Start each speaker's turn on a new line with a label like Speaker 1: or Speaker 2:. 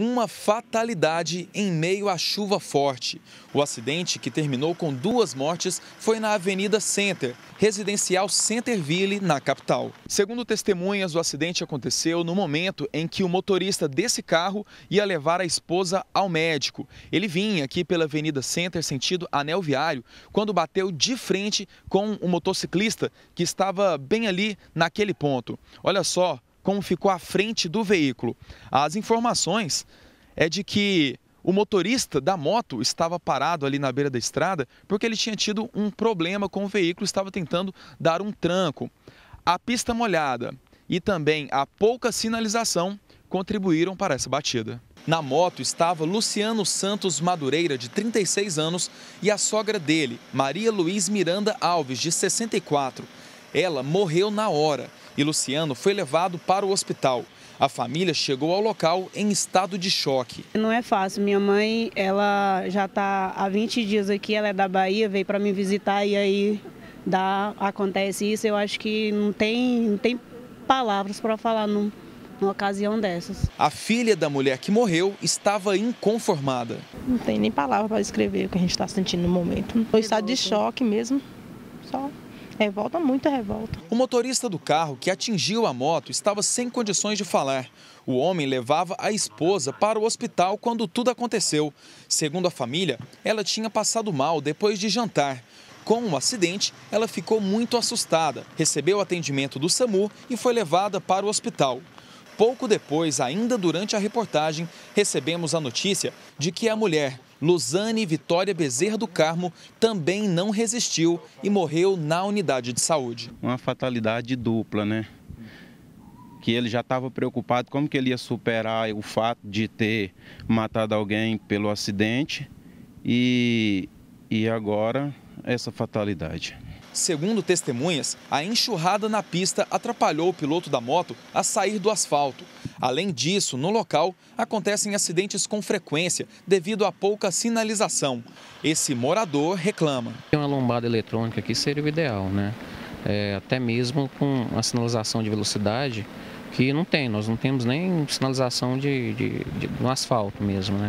Speaker 1: uma fatalidade em meio à chuva forte. O acidente, que terminou com duas mortes, foi na Avenida Center, residencial Centerville, na capital. Segundo testemunhas, o acidente aconteceu no momento em que o motorista desse carro ia levar a esposa ao médico. Ele vinha aqui pela Avenida Center, sentido anel viário, quando bateu de frente com um motociclista que estava bem ali naquele ponto. Olha só como ficou a frente do veículo. As informações é de que o motorista da moto estava parado ali na beira da estrada porque ele tinha tido um problema com o veículo, estava tentando dar um tranco. A pista molhada e também a pouca sinalização contribuíram para essa batida. Na moto estava Luciano Santos Madureira, de 36 anos, e a sogra dele, Maria Luiz Miranda Alves, de 64. Ela morreu na hora e Luciano foi levado para o hospital. A família chegou ao local em estado de choque.
Speaker 2: Não é fácil. Minha mãe, ela já está há 20 dias aqui, ela é da Bahia, veio para me visitar e aí dá, acontece isso. Eu acho que não tem, não tem palavras para falar num, numa ocasião dessas.
Speaker 1: A filha da mulher que morreu estava inconformada.
Speaker 2: Não tem nem palavra para escrever o que a gente está sentindo no momento. Foi estado de choque mesmo, só Revolta, muita revolta. O motorista do
Speaker 1: carro que atingiu a moto estava sem condições de falar. O homem levava a esposa para o hospital quando tudo aconteceu. Segundo a família, ela tinha passado mal depois de jantar. Com o acidente, ela ficou muito assustada, recebeu atendimento do SAMU e foi levada para o hospital. Pouco depois, ainda durante a reportagem, recebemos a notícia de que a mulher, Luzane Vitória Bezerra do Carmo, também não resistiu e morreu na unidade de saúde.
Speaker 2: Uma fatalidade dupla, né? Que ele já estava preocupado como que ele ia superar o fato de ter matado alguém pelo acidente e, e agora essa fatalidade.
Speaker 1: Segundo testemunhas, a
Speaker 2: enxurrada na pista
Speaker 1: atrapalhou o piloto da moto a sair do asfalto. Além disso, no local, acontecem acidentes com frequência devido à pouca sinalização. Esse morador
Speaker 2: reclama. Uma lombada eletrônica aqui seria o ideal, né? É, até mesmo com a sinalização de velocidade, que não tem, nós não temos nem sinalização de, de, de, no asfalto mesmo, né?